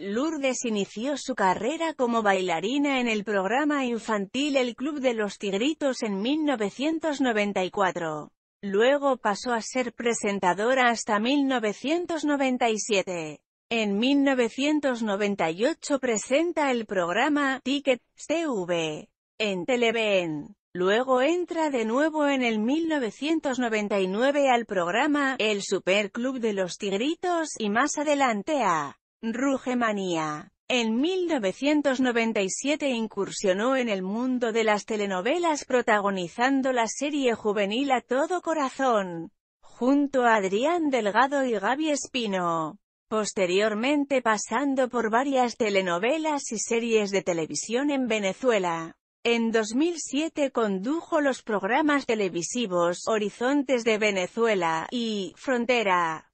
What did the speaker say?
Lourdes inició su carrera como bailarina en el programa infantil El Club de los Tigritos en 1994. Luego pasó a ser presentadora hasta 1997. En 1998 presenta el programa Ticket TV en Televen. Luego entra de nuevo en el 1999 al programa El Club de los Tigritos y más adelante a Rugemanía. En 1997 incursionó en el mundo de las telenovelas protagonizando la serie juvenil A Todo Corazón, junto a Adrián Delgado y Gaby Espino. Posteriormente pasando por varias telenovelas y series de televisión en Venezuela. En 2007 condujo los programas televisivos Horizontes de Venezuela y Frontera.